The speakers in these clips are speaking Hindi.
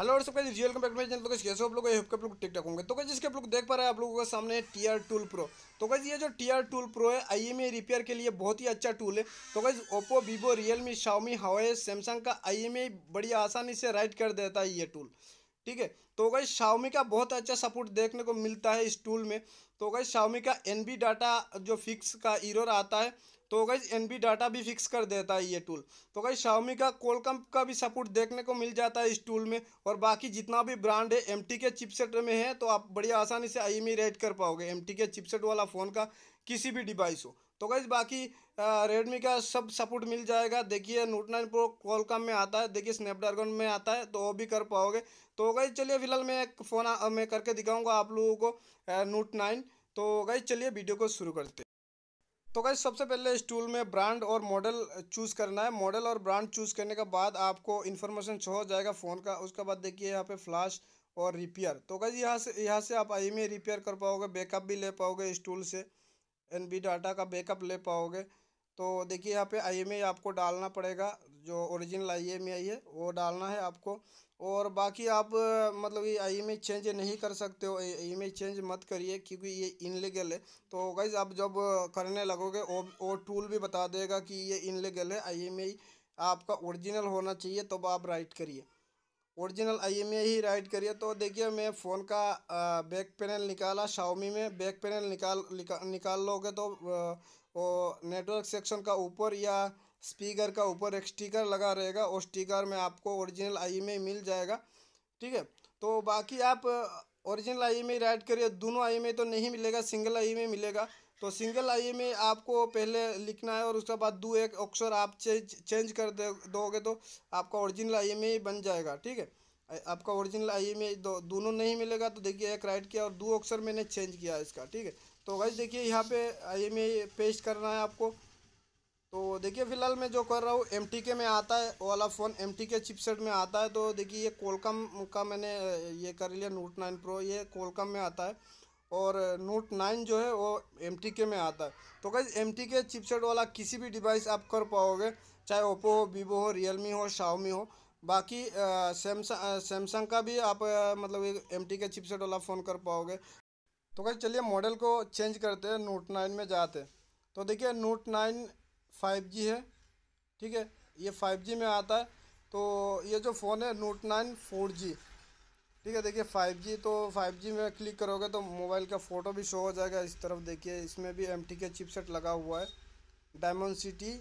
हेलो और सबका welcome back to my channel तो कैसे आप लोग आई होप आप लोग टिकटॉक होंगे तो कैसे जिसके आप लोग देख पा रहे हैं आप लोगों के सामने टी आर टूल प्रो तो कैसे ये जो टीआर टूल प्रो है आई आईएमई रिपेयर के लिए बहुत ही अच्छा टूल है तो कैसे Oppo Vivo Realme Xiaomi Huawei Samsung का आई e बड़ी आसानी से राइट कर देता है ये टूल ठीक है तो गई शाओमी का बहुत अच्छा सपोर्ट देखने को मिलता है इस टूल में तो गई शाओमी का एन डाटा जो फिक्स का इरोर आता है तो गई एन डाटा भी फिक्स कर देता है ये टूल तो गई शाओमी का कोलकम का भी सपोर्ट देखने को मिल जाता है इस टूल में और बाकी जितना भी ब्रांड है एम के चिपसेट में है तो आप बड़ी आसानी से आई एम e कर पाओगे एम के चिपसेट वाला फ़ोन का किसी भी डिवाइस हो तो गई बाकी रेडमी का सब सपोर्ट मिल जाएगा देखिए नोट नाइन प्रो कॉलकॉम में आता है देखिए स्नैपड्रैगन में आता है तो वो भी कर पाओगे तो गई चलिए फिलहाल मैं एक फ़ोन मैं करके दिखाऊंगा आप लोगों को नोट नाइन तो गई चलिए वीडियो को शुरू करते तो गई सबसे पहले इस टूल में ब्रांड और मॉडल चूज़ करना है मॉडल और ब्रांड चूज़ करने के बाद आपको इन्फॉर्मेशन छो जाएगा फ़ोन का उसके बाद देखिए यहाँ पे फ्लैश और रिपेयर तो गई यहाँ से यहाँ से आप आई में रिपेयर कर पाओगे बैकअप भी ले पाओगे इस टूल से एन बी डाटा का बैकअप ले पाओगे तो देखिए यहाँ पे आई आपको डालना पड़ेगा जो ओरिजिनल आई एम आई है वो डालना है आपको और बाकी आप मतलब ये आई एम चेंज नहीं कर सकते हो आई एम चेंज मत करिए क्योंकि ये इनलीगल है तो गाइज आप जब करने लगोगे वो वो टूल भी बता देगा कि ये इनलीगल है आई एम आपका ओरिजिनल होना चाहिए तब तो आप राइट करिए ओरिजिनल आईएमई ही राइड करिए तो देखिए मैं फ़ोन का बैक पैनल निकाला शाओमी में बैक पैनल निकाल निकाल लोगे तो वो नेटवर्क सेक्शन का ऊपर या स्पीकर का ऊपर एक स्टिकर लगा रहेगा और स्टिकर में आपको ओरिजिनल आई मिल जाएगा ठीक है तो बाकी आप ओरिजिनल एम राइड करिए दोनों आई तो नहीं मिलेगा सिंगल आई मिलेगा तो सिंगल आई में आपको पहले लिखना है और उसके बाद दो एक अक्षर आप चेंज चेंज कर दे दोगे तो आपका ओरिजिनल आई में ही बन जाएगा ठीक है आपका ओरिजिनल आई में दो, दोनों नहीं मिलेगा तो देखिए एक राइट किया और दो अक्षर मैंने चेंज किया इसका ठीक है तो भाई देखिए यहाँ पे आई ए पेस्ट करना है आपको तो देखिए फिलहाल मैं जो कर रहा हूँ एम में आता है वाला phone M T K chipset में आता है तो देखिए ये कोलकम का मैंने ये कर लिया नोट नाइन प्रो ये कोलकम में आता है और नोट नाइन जो है वो एम में आता है तो कैसे एम टी के चिपसेट वाला किसी भी डिवाइस आप कर पाओगे चाहे ओप्पो हो वीवो हो रियलमी हो शाओमी हो बाकी सैमसंग सैमसंग का भी आप मतलब एम टी के चिपसेट वाला फ़ोन कर पाओगे तो कैसे चलिए मॉडल को चेंज करते हैं नोट नाइन में जाते हैं तो देखिए नोट नाइन फाइव जी है ठीक है ये फाइव जी में आता है तो ये जो फ़ोन है नोट नाइन फोर जी ठीक है देखिए 5G तो 5G में क्लिक करोगे तो मोबाइल का फ़ोटो भी शो हो जाएगा इस तरफ देखिए इसमें भी एम के चिपसेट लगा हुआ है डायमंड सिटी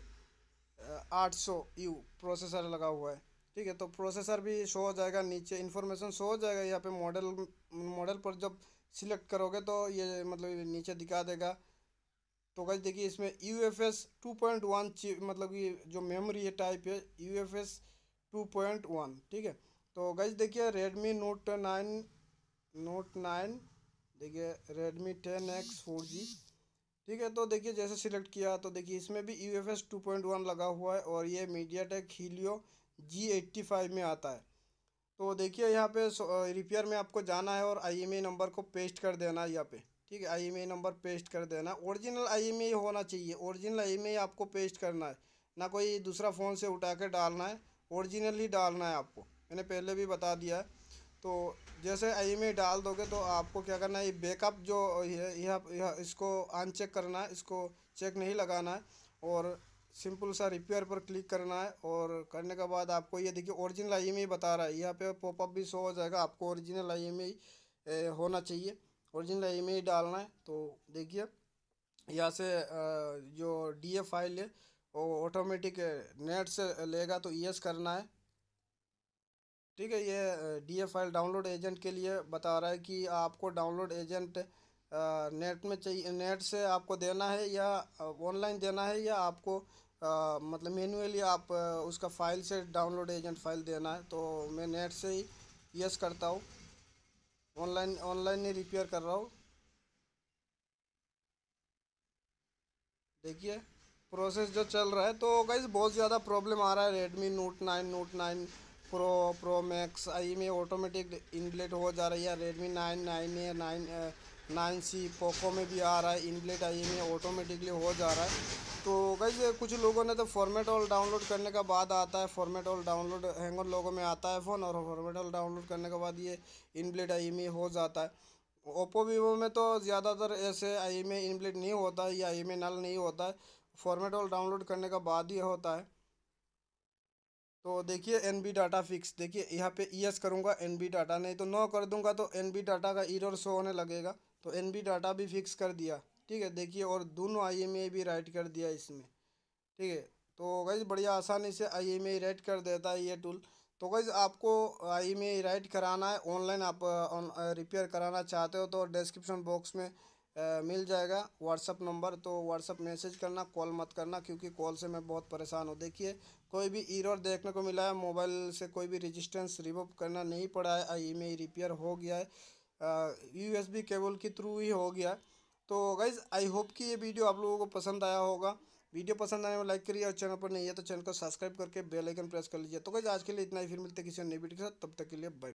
आठ सौ यू प्रोसेसर लगा हुआ है ठीक है तो प्रोसेसर भी शो हो जाएगा नीचे इन्फॉर्मेशन शो हो जाएगा यहाँ पे मॉडल मॉडल पर जब सिलेक्ट करोगे तो ये मतलब नीचे दिखा देगा तो गई देखिए इसमें U F S two point one मतलब कि जो मेमोरी है टाइप है U F S two point one ठीक है तो गज देखिए Redmi note nine note nine देखिए Redmi ten X four G ठीक है तो देखिए जैसे सिलेक्ट किया तो देखिए इसमें भी U F S two point one लगा हुआ है और ये MediaTek Helio G eighty five में आता है तो देखिए यहाँ पे रिपेयर में आपको जाना है और आईएमई नंबर e को पेस्ट कर देना है यहाँ पे ठीक है आईएमई नंबर पेस्ट कर देना ओरिजिनल आईएमई e होना चाहिए ओरिजिनल आईएमई e आपको पेस्ट करना है ना कोई दूसरा फ़ोन से उठा कर डालना है ओरिजिनल ही डालना है आपको मैंने पहले भी बता दिया है तो जैसे आई में डाल दोगे तो आपको क्या करना है ये बैकअप जो यह यह इसको अनचेक करना है इसको चेक नहीं लगाना है और सिंपल सा रिपेयर पर क्लिक करना है और करने के बाद आपको ये देखिए ओरिजिनल आई में बता रहा है यहाँ पे पॉपअप भी शो हो जाएगा आपको ओरिजिनल आई में ही होना चाहिए ओरिजिनल आई में ही डालना है तो देखिए यहाँ से जो डी फाइल है वो ऑटोमेटिक नेट से लेगा तो यस करना है ठीक है ये डी फाइल डाउनलोड एजेंट के लिए बता रहा है कि आपको डाउनलोड एजेंट नेट में चाहिए नेट से आपको देना है या ऑनलाइन देना है या आपको आ, मतलब मैनुअली आप उसका फाइल से डाउनलोड एजेंट फाइल देना है तो मैं नेट से ही यस करता हूँ ऑनलाइन ऑनलाइन ही रिपेयर कर रहा हूँ देखिए प्रोसेस जो चल रहा है तो गाइज बहुत ज़्यादा प्रॉब्लम आ रहा है Redmi note nine note nine pro pro max आई में ऑटोमेटिक इनब्लेट हो जा रही है Redmi nine nine A nine nine C Poco में भी आ रहा है इनब्लेट आई में ऑटोमेटिकली हो जा रहा है तो गई कुछ लोगों ने तो फॉर्मेट ऑल डाउनलोड करने का बाद आता है फॉर्मेट ऑल डाउनलोड हैंगर लोगों में आता है फ़ोन और फॉर्मेट ऑल डाउनलोड करने के बाद ये इनब्लेट आई में हो जाता है ओप्पो वीवो में तो ज़्यादातर ऐसे आई में इनब्लेट नहीं होता है या आई में नल नहीं होता है फॉर्मेट ऑल डाउनलोड करने का बाद ही होता है तो देखिए एन बी डाटा फिक्स देखिए यहाँ पे यस करूँगा एन बी डाटा नहीं तो नो कर दूंगा तो एन बी डाटा का इरर शो होने लगेगा तो एन बी डाटा भी फिक्स कर दिया ठीक है देखिए और दोनों आई एम ए भी राइट कर दिया इसमें ठीक है तो गई बढ़िया आसानी से आई एम ए राइट कर देता है ये टूल तो गई आपको आई एम ए राइट कराना है ऑनलाइन आप रिपेयर कराना चाहते हो तो डिस्क्रिप्शन बॉक्स में मिल जाएगा व्हाट्सअप नंबर तो व्हाट्सअप मैसेज करना कॉल मत करना क्योंकि कॉल से मैं बहुत परेशान हूँ देखिए कोई भी इरर देखने को मिला है मोबाइल से कोई भी रजिस्टेंस रिमूव करना नहीं पड़ा है आई में रिपेयर हो गया है बी केबल के थ्रू ही हो गया तो गाइज़ आई होप कि ये वीडियो आप लोगों को पसंद आया होगा वीडियो पसंद आने में लाइक करिए और चैनल पर नहीं है तो चैनल को सब्सक्राइब करके बेल आइकन प्रेस कर लीजिए तो गाइज आज के लिए इतना ही फिर मिलते किसी नई वीडियो के साथ तब तक के लिए बाय